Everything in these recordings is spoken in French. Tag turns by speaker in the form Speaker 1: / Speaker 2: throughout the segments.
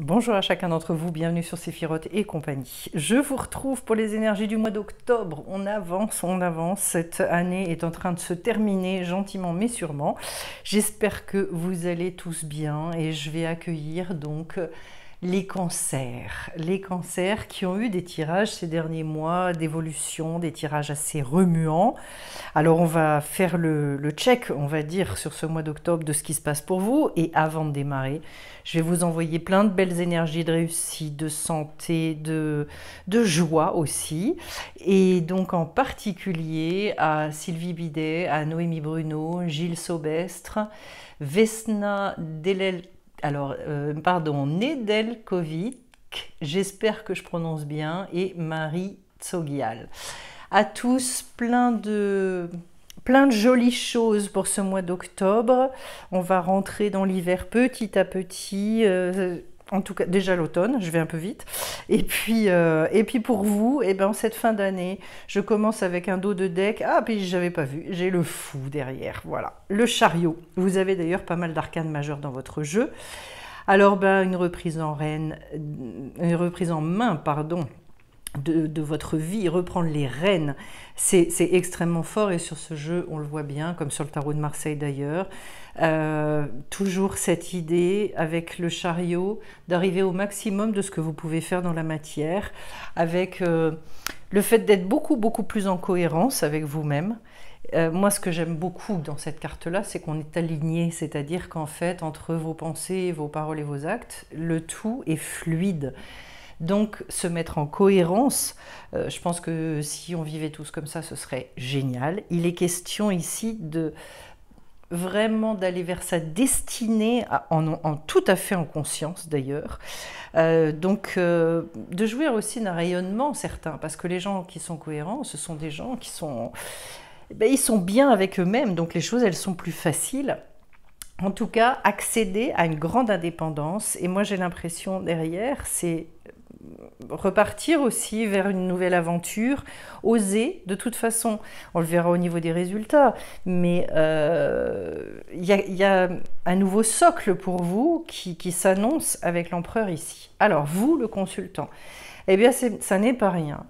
Speaker 1: Bonjour à chacun d'entre vous, bienvenue sur Sephiroth et compagnie. Je vous retrouve pour les énergies du mois d'octobre. On avance, on avance. Cette année est en train de se terminer gentiment mais sûrement. J'espère que vous allez tous bien et je vais accueillir donc les cancers. Les cancers qui ont eu des tirages ces derniers mois d'évolution, des tirages assez remuants. Alors on va faire le, le check, on va dire, sur ce mois d'octobre de ce qui se passe pour vous. Et avant de démarrer, je vais vous envoyer plein de belles énergies de réussite, de santé, de, de joie aussi. Et donc en particulier à Sylvie Bidet, à Noémie Bruno, Gilles Saubestre, Vesna Delel alors euh, pardon, Nedelkovic, j'espère que je prononce bien, et Marie Tsogial. À tous, plein de, plein de jolies choses pour ce mois d'octobre. On va rentrer dans l'hiver petit à petit. Euh, en tout cas déjà l'automne, je vais un peu vite. Et puis, euh, et puis pour vous, et eh ben, cette fin d'année, je commence avec un dos de deck. Ah, puis j'avais pas vu, j'ai le fou derrière, voilà. Le chariot. Vous avez d'ailleurs pas mal d'arcanes majeures dans votre jeu. Alors, ben, une reprise en reine, une reprise en main, pardon, de, votre vie, reprendre les rênes, c'est extrêmement fort et sur ce jeu, on le voit bien, comme sur le tarot de Marseille d'ailleurs, euh, toujours cette idée avec le chariot d'arriver au maximum de ce que vous pouvez faire dans la matière, avec euh, le fait d'être beaucoup, beaucoup plus en cohérence avec vous-même. Euh, moi, ce que j'aime beaucoup dans cette carte-là, c'est qu'on est aligné, c'est-à-dire qu'en fait, entre vos pensées, vos paroles et vos actes, le tout est fluide. Donc se mettre en cohérence, euh, je pense que si on vivait tous comme ça, ce serait génial. Il est question ici de vraiment d'aller vers sa destinée, en, tout à fait en conscience d'ailleurs. Euh, donc euh, de jouir aussi d'un rayonnement certain, parce que les gens qui sont cohérents, ce sont des gens qui sont, eh ben, ils sont bien avec eux-mêmes, donc les choses elles sont plus faciles en tout cas, accéder à une grande indépendance. Et moi, j'ai l'impression derrière, c'est repartir aussi vers une nouvelle aventure, oser, de toute façon, on le verra au niveau des résultats, mais euh, il y, a un nouveau socle pour vous qui, qui s'annonce avec l'empereur ici. Alors, vous, le consultant, eh bien, ça n'est pas rien.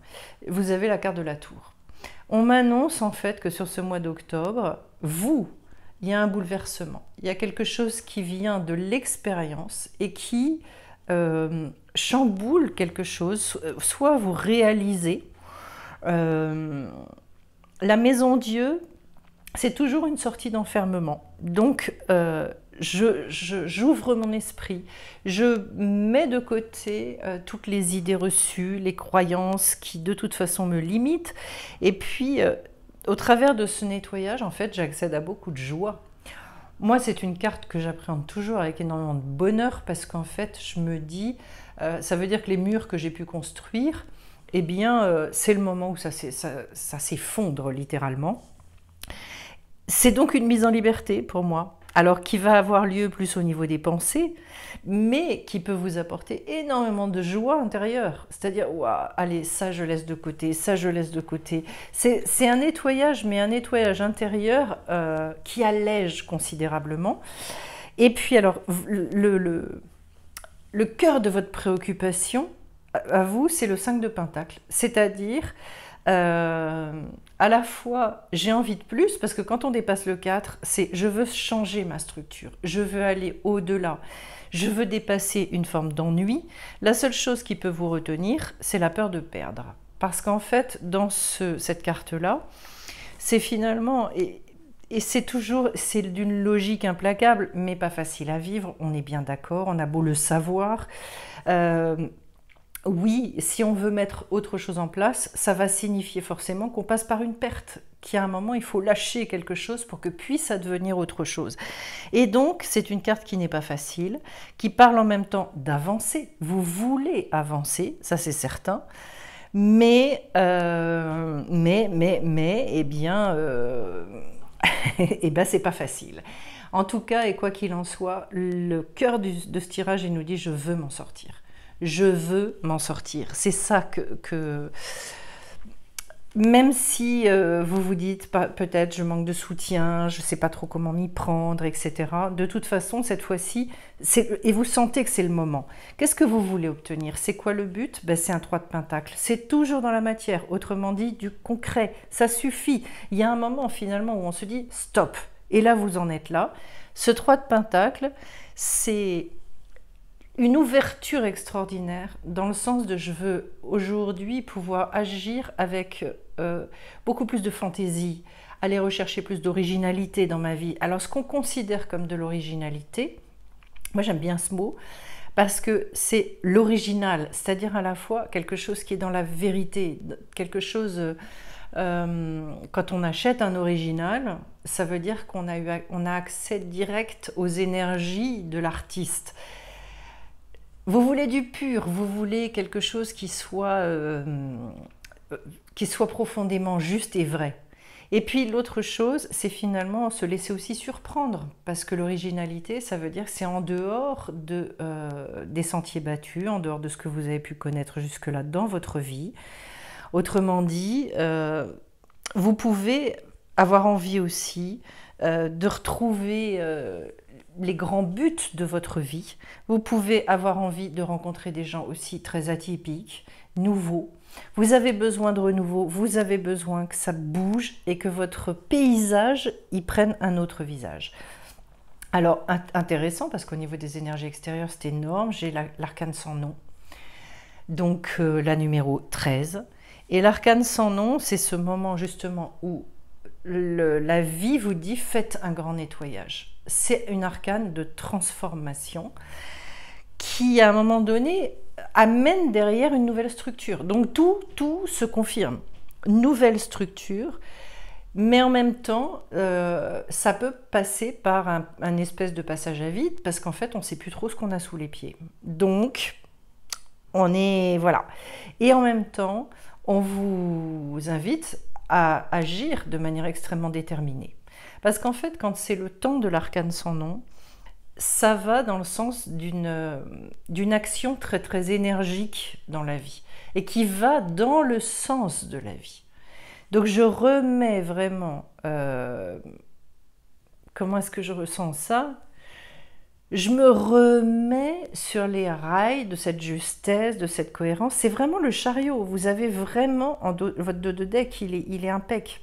Speaker 1: Vous avez la carte de la tour. On m'annonce en fait que sur ce mois d'octobre, vous, il y a un bouleversement il y a quelque chose qui vient de l'expérience et qui euh, chamboule quelque chose, euh, soit vous réalisez. Euh, la maison Dieu, c'est toujours une sortie d'enfermement. Donc, j'ouvre mon esprit, je mets de côté toutes les idées reçues, les croyances qui de toute façon me limitent. Et puis, au travers de ce nettoyage, en fait, j'accède à beaucoup de joie. Moi, c'est une carte que j'appréhende toujours avec énormément de bonheur parce qu'en fait, je me dis, euh, ça veut dire que les murs que j'ai pu construire, eh bien, euh, c'est le moment où ça, ça s'effondre littéralement. C'est donc une mise en liberté pour moi alors qui va avoir lieu plus au niveau des pensées, mais qui peut vous apporter énormément de joie intérieure. C'est-à-dire, allez, ça je laisse de côté, ça je laisse de côté. C'est un nettoyage, mais un nettoyage intérieur euh, qui allège considérablement. Et puis alors, le, le, le cœur de votre préoccupation, à vous, c'est le 5 de Pentacle, c'est-à-dire euh, à la fois j'ai envie de plus, parce que quand on dépasse le 4, c'est je veux changer ma structure, je veux aller au-delà, je veux dépasser une forme d'ennui. La seule chose qui peut vous retenir, c'est la peur de perdre. Parce qu'en fait, dans cette carte-là, c'est finalement, et, et c'est toujours, c'est d'une logique implacable, mais pas facile à vivre, on est bien d'accord, on a beau le savoir. Euh, oui, si on veut mettre autre chose en place, ça va signifier forcément qu'on passe par une perte, qu'à un moment, il faut lâcher quelque chose pour que puisse advenir autre chose. Et donc, c'est une carte qui n'est pas facile, qui parle en même temps d'avancer. Vous voulez avancer, ça c'est certain. Mais, euh, mais, mais, mais, eh bien, euh, eh ben, c'est pas facile. En tout cas, et quoi qu'il en soit, le cœur de ce tirage, il nous dit je veux m'en sortir je veux m'en sortir. C'est ça que, même si euh, vous vous dites peut-être je manque de soutien, je ne sais pas trop comment m'y prendre, etc., de toute façon, cette fois-ci, et vous sentez que c'est le moment. Qu'est-ce que vous voulez obtenir C'est quoi le but ben, C'est un 3 de pentacle. C'est toujours dans la matière, autrement dit, du concret. Ça suffit. Il y a un moment finalement où on se dit stop. Et là, vous en êtes là. Ce 3 de pentacle, c'est une ouverture extraordinaire dans le sens de je veux aujourd'hui pouvoir agir avec euh, beaucoup plus de fantaisie, aller rechercher plus d'originalité dans ma vie. Alors ce qu'on considère comme de l'originalité, moi j'aime bien ce mot, parce que c'est l'original, c'est-à-dire à la fois quelque chose qui est dans la vérité, quelque chose... Euh, quand on achète un original, ça veut dire qu'on a, on a accès direct aux énergies de l'artiste vous voulez du pur, vous voulez quelque chose qui soit, euh, euh, qui soit profondément juste et vrai. Et puis l'autre chose, c'est finalement se laisser aussi surprendre, parce que l'originalité, ça veut dire que c'est en dehors de, euh, des sentiers battus, en dehors de ce que vous avez pu connaître jusque-là dans votre vie. Autrement dit, vous pouvez avoir envie aussi de retrouver les grands buts de votre vie. Vous pouvez avoir envie de rencontrer des gens aussi très atypiques, nouveaux. Vous avez besoin de renouveau, vous avez besoin que ça bouge et que votre paysage y prenne un autre visage. Alors, intéressant, parce qu'au niveau des énergies extérieures, c'est énorme. J'ai l'arcane sans nom, donc euh, la numéro 13. Et l'arcane sans nom, c'est ce moment justement où la vie vous dit faites un grand nettoyage c'est une arcane de transformation qui, à un moment donné, amène derrière une nouvelle structure. Donc tout, tout se confirme. Nouvelle structure, mais en même temps, euh, ça peut passer par un, espèce de passage à vide parce qu'en fait, on ne sait plus trop ce qu'on a sous les pieds. Donc, on est voilà. Et en même temps, on vous invite à agir de manière extrêmement déterminée. Parce qu'en fait, quand c'est le temps de l'arcane sans nom, ça va dans le sens euh, d'une action très très énergique dans la vie et qui va dans le sens de la vie. Donc je remets vraiment... Euh, comment est-ce que je ressens ça je me remets sur les rails de cette justesse, de cette cohérence. C'est vraiment le chariot. Vous avez vraiment, en votre dos de deck, il est, il est impec.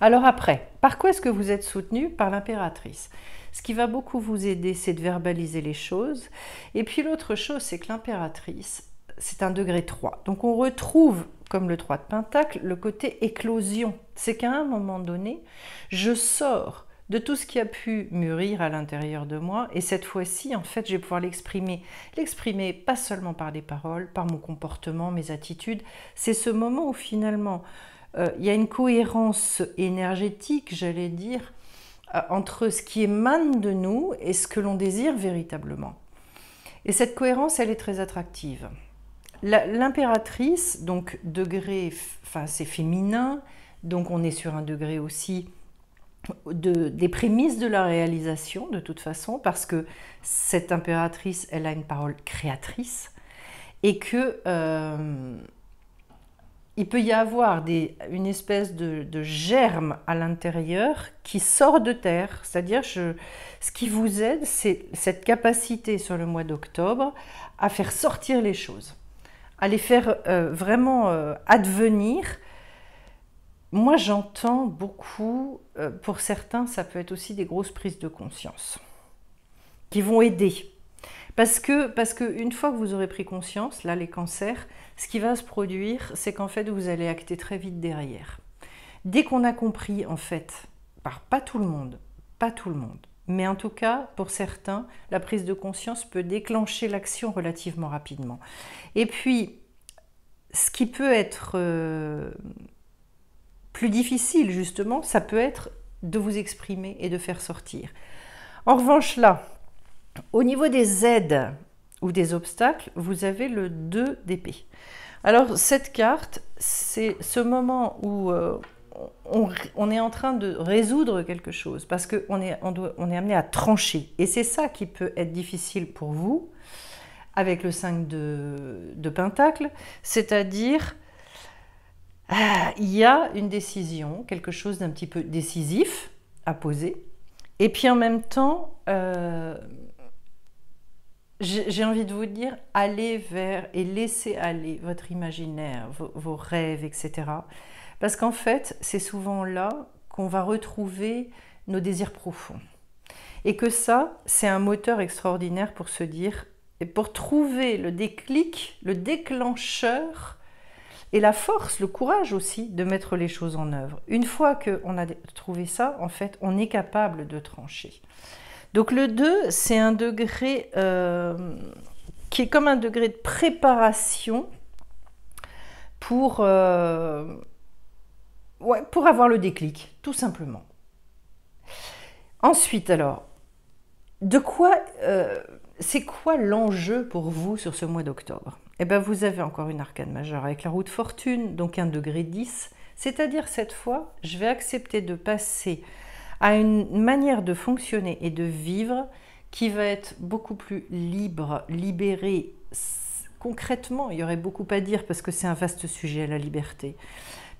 Speaker 1: Alors après, par quoi est-ce que vous êtes soutenu Par l'impératrice. Ce qui va beaucoup vous aider, c'est de verbaliser les choses. Et puis l'autre chose, c'est que l'impératrice, c'est un degré 3. Donc on retrouve, comme le 3 de Pentacle, le côté éclosion. C'est qu'à un moment donné, je sors de tout ce qui a pu mûrir à l'intérieur de moi. Et cette fois-ci, en fait, je vais pouvoir l'exprimer. L'exprimer pas seulement par des paroles, par mon comportement, mes attitudes. C'est ce moment où finalement, euh, il y a une cohérence énergétique, j'allais dire, euh, entre ce qui émane de nous et ce que l'on désire véritablement. Et cette cohérence, elle est très attractive. L'impératrice, donc degré, enfin c'est féminin, donc on est sur un degré aussi des prémices de la réalisation de toute façon, parce que cette impératrice, elle a une parole créatrice, et que euh, il peut y avoir une espèce de, germe à l'intérieur qui sort de terre. C'est-à-dire, ce qui vous aide, c'est cette capacité sur le mois d'octobre à faire sortir les choses, à les faire euh, vraiment euh, advenir. Moi, j'entends beaucoup, euh, pour certains, ça peut être aussi des grosses prises de conscience qui vont aider parce que, parce une fois que vous aurez pris conscience, là, les cancers, ce qui va se produire, c'est qu'en fait, vous allez acter très vite derrière. Dès qu'on a compris, en fait, par pas tout le monde, pas tout le monde, mais en tout cas, pour certains, la prise de conscience peut déclencher l'action relativement rapidement. Et puis, ce qui peut être euh, plus difficile, justement, ça peut être de vous exprimer et de faire sortir. En revanche, là, au niveau des aides ou des obstacles, vous avez le 2 d'épée. Alors cette carte, c'est ce moment où euh, on, est en train de résoudre quelque chose parce qu'on est, on on est amené à trancher. Et c'est ça qui peut être difficile pour vous avec le 5 de, Pentacle, c'est-à-dire euh, il y a une décision, quelque chose d'un petit peu décisif à poser, et puis en même temps, euh, j'ai envie de vous dire, allez vers et laissez aller votre imaginaire, vos, rêves, etc. Parce qu'en fait, c'est souvent là qu'on va retrouver nos désirs profonds. Et que ça, c'est un moteur extraordinaire pour se dire, et pour trouver le déclic, le déclencheur et la force, le courage aussi de mettre les choses en œuvre. Une fois qu'on a trouvé ça, en fait, on est capable de trancher. Donc le 2, c'est un degré euh, qui est comme un degré de préparation pour, euh, pour avoir le déclic, tout simplement. Ensuite, alors, de quoi, euh, c'est quoi l'enjeu pour vous sur ce mois d'octobre Eh bien, vous avez encore une arcane majeure avec la roue de fortune, donc un degré 10. C'est-à-dire, cette fois, je vais accepter de passer à une manière de fonctionner et de vivre qui va être beaucoup plus libre, libérée. Concrètement, il y aurait beaucoup à dire parce que c'est un vaste sujet, la liberté.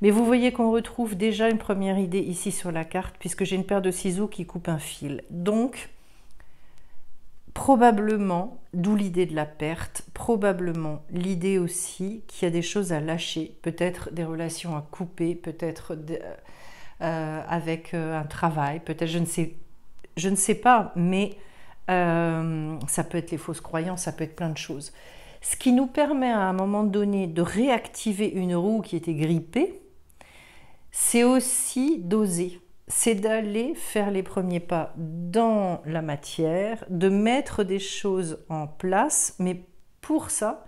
Speaker 1: Mais vous voyez qu'on retrouve déjà une première idée ici sur la carte, puisque j'ai une paire de ciseaux qui coupe un fil. Donc, probablement, d'où l'idée de la perte, probablement l'idée aussi qu'il y a des choses à lâcher, peut-être des relations à couper, peut-être... Euh, avec euh, un travail, peut-être, je ne sais, je ne sais pas, mais euh, ça peut être les fausses croyances, ça peut être plein de choses. Ce qui nous permet à un moment donné de réactiver une roue qui était grippée, c'est aussi d'oser c'est d'aller faire les premiers pas dans la matière, de mettre des choses en place, mais pour ça,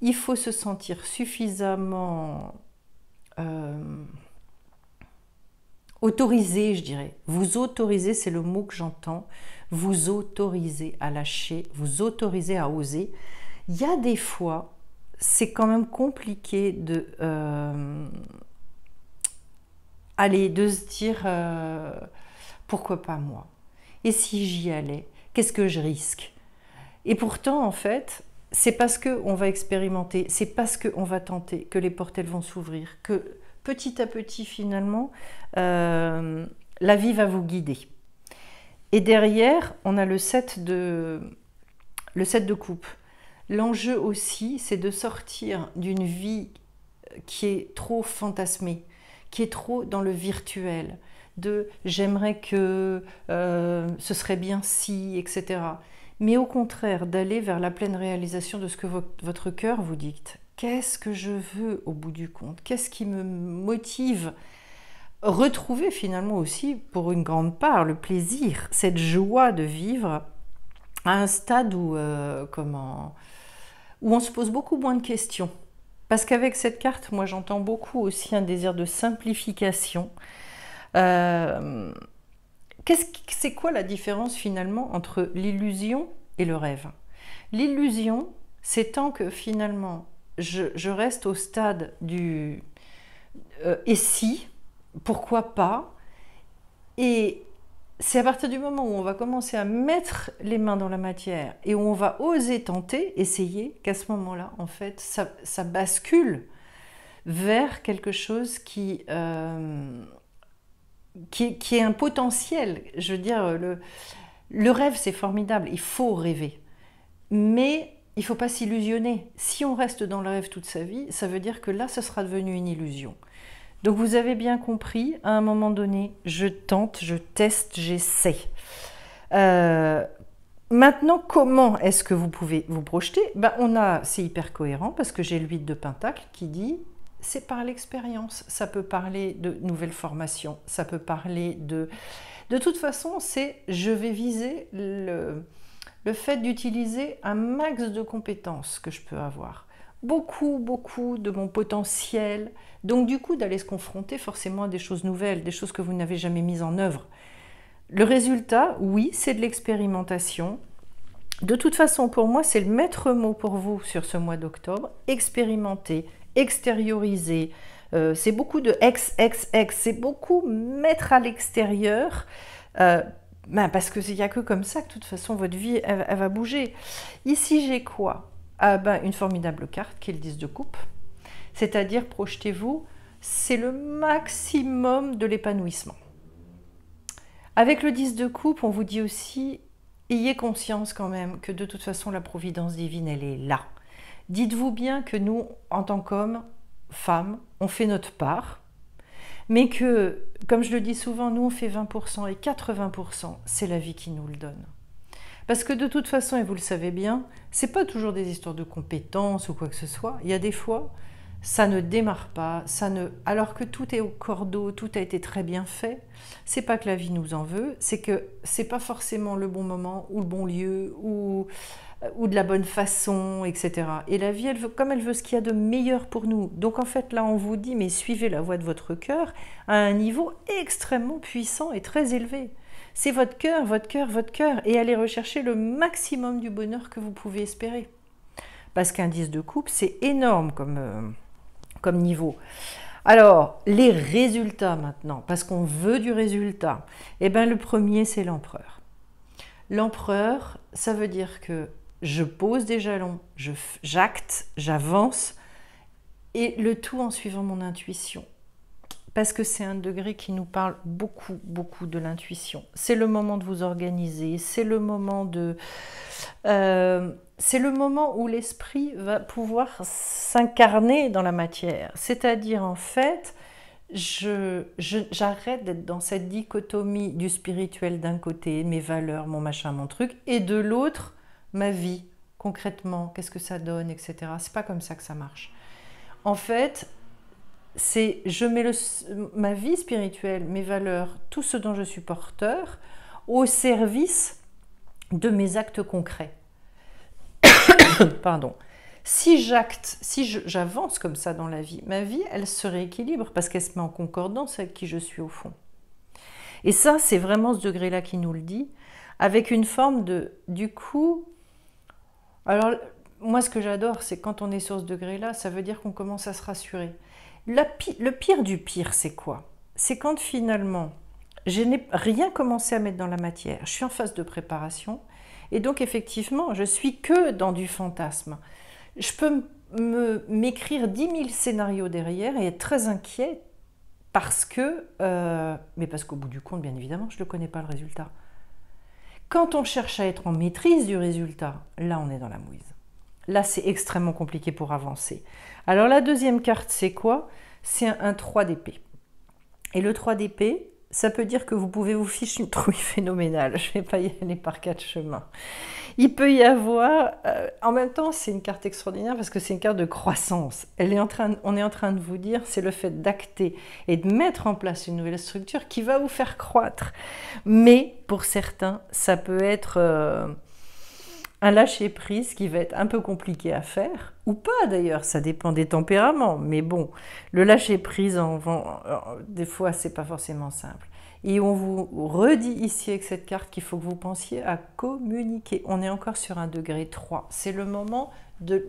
Speaker 1: il faut se sentir suffisamment Autoriser, je dirais. Vous autoriser, c'est le mot que j'entends. Vous autoriser à lâcher, vous autoriser à oser. Il y a des fois, c'est quand même compliqué de... Euh, aller, de se dire euh, pourquoi pas moi Et si j'y allais, qu'est-ce que je risque Et pourtant, en fait, c'est parce que on va expérimenter, c'est parce que on va tenter que les portelles vont s'ouvrir, que petit à petit finalement, euh, la vie va vous guider. Et derrière, on a le set de, le de coupe. L'enjeu aussi, c'est de sortir d'une vie qui est trop fantasmée, qui est trop dans le virtuel, de j'aimerais que euh, ce serait bien si, etc. Mais au contraire, d'aller vers la pleine réalisation de ce que votre cœur vous dicte Qu'est-ce que je veux au bout du compte Qu'est-ce qui me motive Retrouver finalement aussi, pour une grande part, le plaisir, cette joie de vivre à un stade où, euh, comment, où on se pose beaucoup moins de questions. Parce qu'avec cette carte, moi j'entends beaucoup aussi un désir de simplification. Euh, c'est quoi la différence finalement entre l'illusion et le rêve L'illusion, c'est tant que finalement je, reste au stade du euh, et si, pourquoi pas. Et c'est à partir du moment où on va commencer à mettre les mains dans la matière et où on va oser tenter, essayer, qu'à ce moment-là, en fait, ça, bascule vers quelque chose euh, qui, qui, est un potentiel. Je veux dire, le, le rêve, c'est formidable, il faut rêver. Mais il ne faut pas s'illusionner. Si on reste dans le rêve toute sa vie, ça veut dire que là, ce sera devenu une illusion. Donc vous avez bien compris, à un moment donné, je tente, je teste, j'essaie. Euh, maintenant, comment est-ce que vous pouvez vous projeter ben, on a, c'est hyper cohérent parce que j'ai l'huile de Pentacle qui dit c'est par l'expérience. Ça peut parler de nouvelles formations, ça peut parler de. De toute façon, c'est je vais viser le le fait d'utiliser un max de compétences que je peux avoir, beaucoup, beaucoup de mon potentiel, donc du coup d'aller se confronter forcément à des choses nouvelles, des choses que vous n'avez jamais mises en œuvre. Le résultat, oui, c'est de l'expérimentation. De toute façon, pour moi, c'est le maître mot pour vous sur ce mois d'octobre. Expérimenter, extérioriser. Euh, c'est beaucoup de ex, ex, ex. C'est beaucoup mettre à l'extérieur euh, ben parce que il n'y a que comme ça que de toute façon votre vie elle, va bouger. Ici j'ai quoi ah ben, Une formidable carte qui est le 10 de coupe, c'est-à-dire projetez-vous, c'est le maximum de l'épanouissement. Avec le 10 de coupe, on vous dit aussi, ayez conscience quand même que de toute façon la providence divine elle est là. Dites-vous bien que nous, en tant qu'hommes, femmes, on fait notre part, mais que, comme je le dis souvent, nous on fait 20% et 80%, c'est la vie qui nous le donne. Parce que de toute façon, et vous le savez bien, c'est pas toujours des histoires de compétences ou quoi que ce soit. Il y a des fois, ça ne démarre pas, ça ne... alors que tout est au cordeau, tout a été très bien fait, c'est pas que la vie nous en veut, c'est que c'est pas forcément le bon moment ou le bon lieu ou, euh, ou de la bonne façon, etc. Et la vie, elle veut, comme elle veut ce qu'il y a de meilleur pour nous. Donc en fait, là, on vous dit, mais suivez la voie de votre cœur à un niveau extrêmement puissant et très élevé. C'est votre cœur, votre cœur, votre cœur, et allez rechercher le maximum du bonheur que vous pouvez espérer. Parce qu'un 10 de coupe, c'est énorme comme, euh, niveau. Alors, les résultats maintenant, parce qu'on veut du résultat. et eh bien, le premier, c'est l'empereur. L'empereur, ça veut dire que je pose des jalons, je j'acte, j'avance, et le tout en suivant mon intuition. Parce que c'est un degré qui nous parle beaucoup, beaucoup de l'intuition. C'est le moment de vous organiser, c'est le moment de... Euh, c'est le moment où l'esprit va pouvoir s'incarner dans la matière. C'est-à-dire, en fait, j'arrête d'être dans cette dichotomie du spirituel d'un côté, mes valeurs, mon machin, mon truc, et de l'autre, ma vie, concrètement, qu'est-ce que ça donne, etc. C'est pas comme ça que ça marche. En fait, c'est je mets le, ma vie spirituelle, mes valeurs, tout ce dont je suis porteur, au service de mes actes concrets. pardon, si j'acte, si j'avance comme ça dans la vie, ma vie, elle se rééquilibre parce qu'elle se met en concordance avec qui je suis au fond. Et ça, c'est vraiment ce degré-là qui nous le dit, avec une forme de, du coup, alors moi ce que j'adore, c'est quand on est sur ce degré-là, ça veut dire qu'on commence à se rassurer. le pire du pire, c'est quoi C'est quand finalement, je n'ai rien commencé à mettre dans la matière, je suis en phase de préparation, et donc effectivement, je suis que dans du fantasme. Je peux m'écrire 10 000 scénarios derrière et être très inquiet parce que, euh, mais parce qu'au bout du compte, bien évidemment, je ne connais pas le résultat. Quand on cherche à être en maîtrise du résultat, là on est dans la mouise. Là c'est extrêmement compliqué pour avancer. Alors la deuxième carte c'est quoi C'est un, un 3 d'épée. Et le 3 d'épée, ça peut dire que vous pouvez vous ficher une trouille phénoménale. Je ne vais pas y aller par quatre chemins. Il peut y avoir, euh, en même temps, c'est une carte extraordinaire parce que c'est une carte de croissance. Elle est en train, on est en train de vous dire, c'est le fait d'acter et de mettre en place une nouvelle structure qui va vous faire croître. Mais pour certains, ça peut être euh, un lâcher prise qui va être un peu compliqué à faire ou pas d'ailleurs, ça dépend des tempéraments, mais bon, le lâcher prise, en, euh, des fois, c'est pas forcément simple. Et on vous redit ici avec cette carte qu'il faut que vous pensiez à communiquer. On est encore sur un degré 3. C'est le moment de,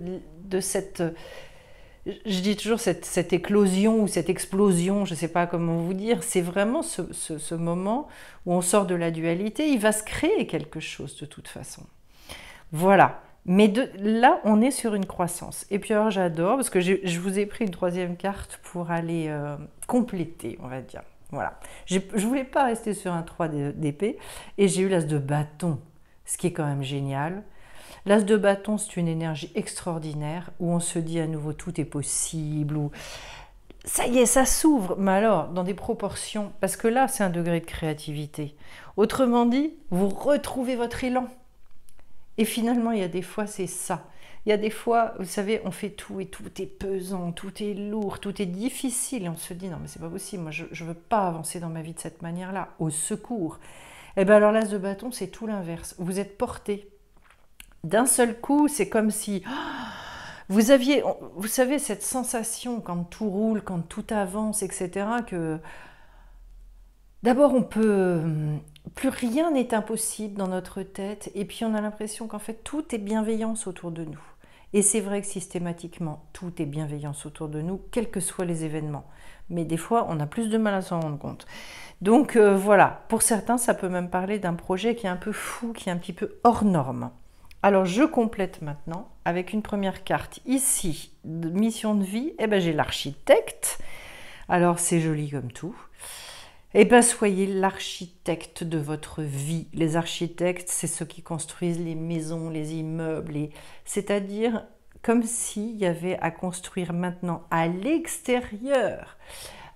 Speaker 1: cette... Je dis toujours cette, éclosion ou cette explosion, je ne sais pas comment vous dire. C'est vraiment ce moment où on sort de la dualité. Il va se créer quelque chose de toute façon. Voilà. Mais là, on est sur une croissance. Et puis alors, j'adore, parce que je vous ai pris une troisième carte pour aller euh, compléter, on va dire. Voilà. Je ne voulais pas rester sur un 3 d'épée, et j'ai eu l'as de bâton, ce qui est quand même génial. L'as de bâton, c'est une énergie extraordinaire, où on se dit à nouveau, tout est possible, ou ça y est, ça s'ouvre, mais alors dans des proportions, parce que là, c'est un degré de créativité. Autrement dit, vous retrouvez votre élan. Et finalement, il y a des fois, c'est ça. Il y a des fois, vous savez, on fait tout et tout est pesant, tout est lourd, tout est difficile. Et on se dit, non, mais c'est pas possible, moi, je ne veux pas avancer dans ma vie de cette manière-là. Au secours. Eh bien alors, l'as de bâton, c'est tout l'inverse. Vous êtes porté. D'un seul coup, c'est comme si. Vous aviez, vous savez, cette sensation quand tout roule, quand tout avance, etc., que D'abord, on peut. Hum, plus rien n'est impossible dans notre tête, et puis on a l'impression qu'en fait tout est bienveillance autour de nous. Et c'est vrai que systématiquement tout est bienveillance autour de nous, quels que soient les événements. Mais des fois, on a plus de mal à s'en rendre compte. Donc euh, voilà, pour certains, ça peut même parler d'un projet qui est un peu fou, qui est un petit peu hors norme. Alors je complète maintenant avec une première carte. Ici, mission de vie, et eh ben, j'ai l'architecte. Alors c'est joli comme tout. Et eh bien, soyez l'architecte de votre vie. Les architectes, c'est ceux qui construisent les maisons, les immeubles, et... c'est-à-dire comme s'il y avait à construire maintenant à l'extérieur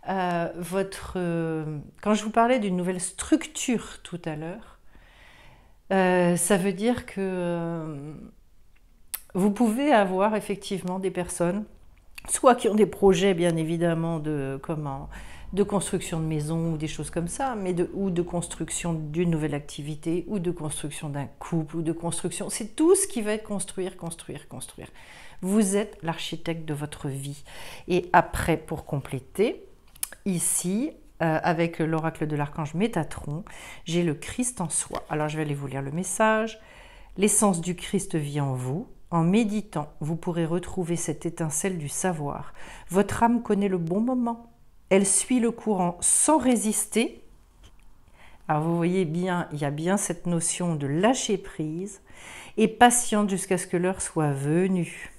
Speaker 1: euh, votre... Euh, quand je vous parlais d'une nouvelle structure tout à l'heure, euh, ça veut dire que vous pouvez avoir effectivement des personnes, soit qui ont des projets bien évidemment de comment de construction de maison ou des choses comme ça, mais de, ou de construction d'une nouvelle activité, ou de construction d'un couple, ou de construction. C'est tout ce qui va être construire, construire, construire. Vous êtes l'architecte de votre vie. Et après, pour compléter, ici, euh, avec l'oracle de l'archange Métatron, j'ai le Christ en soi. Alors je vais aller vous lire le message. L'essence du Christ vit en vous. En méditant, vous pourrez retrouver cette étincelle du savoir. Votre âme connaît le bon moment elle suit le courant sans résister. Alors vous voyez bien, il y a bien cette notion de lâcher prise et patiente jusqu'à ce que l'heure soit venue.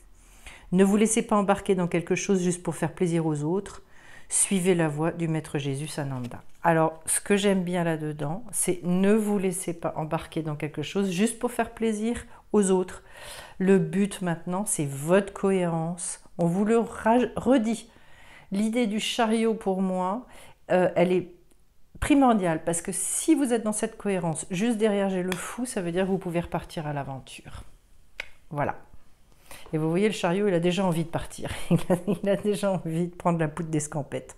Speaker 1: Ne vous laissez pas embarquer dans quelque chose juste pour faire plaisir aux autres. Suivez la voie du Maître Jésus Ananda. Alors, ce que j'aime bien là-dedans, c'est ne vous laissez pas embarquer dans quelque chose juste pour faire plaisir aux autres. Le but maintenant, c'est votre cohérence. On vous le redit. L'idée du chariot pour moi, euh, elle est primordiale parce que si vous êtes dans cette cohérence, juste derrière j'ai le fou, ça veut dire que vous pouvez repartir à l'aventure. Voilà. Et vous voyez, le chariot, il a déjà envie de partir. Il a, déjà envie de prendre la poudre d'escampette.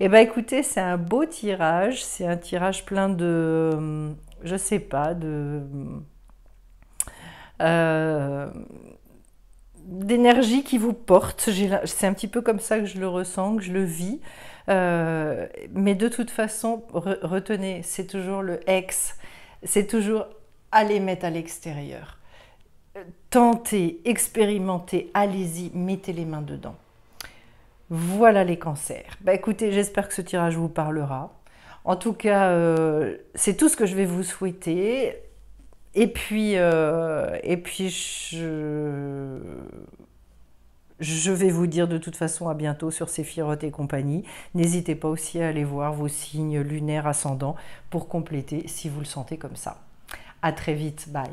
Speaker 1: Eh bien, écoutez, c'est un beau tirage. C'est un tirage plein de. Hum, je sais pas, de. Euh, d'énergie qui vous porte. C'est un petit peu comme ça que je le ressens, que je le vis. Euh, mais de toute façon, retenez, c'est toujours le ex. C'est toujours aller mettre à l'extérieur. Tentez, expérimentez, allez-y, mettez les mains dedans. Voilà les cancers. Bah, écoutez, j'espère que ce tirage vous parlera. En tout cas, euh, c'est tout ce que je vais vous souhaiter. Et puis, euh, et puis je... vais vous dire de toute façon à bientôt sur Séphiroth et compagnie. N'hésitez pas aussi à aller voir vos signes lunaires ascendants pour compléter si vous le sentez comme ça. À très vite, bye.